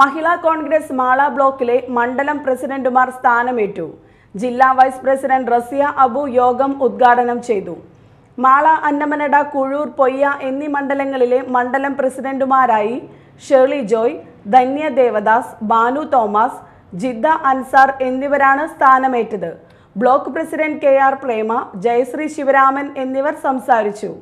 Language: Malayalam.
മഹിളാ കോൺഗ്രസ് മാള ബ്ലോക്കിലെ മണ്ഡലം പ്രസിഡന്റുമാർ സ്ഥാനമേറ്റു ജില്ലാ വൈസ് പ്രസിഡന്റ് റസിയ അബു യോഗം ഉദ്ഘാടനം ചെയ്തു മാള അന്നമനട കുഴൂർ പൊയ്യ എന്നീ മണ്ഡലങ്ങളിലെ മണ്ഡലം പ്രസിഡന്റുമാരായി Shirley Joy Dhanya Devadas Banu Thomas Jidda Ansar എന്നിവരാണ് സ്ഥാനമേറ്റത് block president K R Prema Jayasree Sivaraman എന്നിവർ സംസാരിച്ചു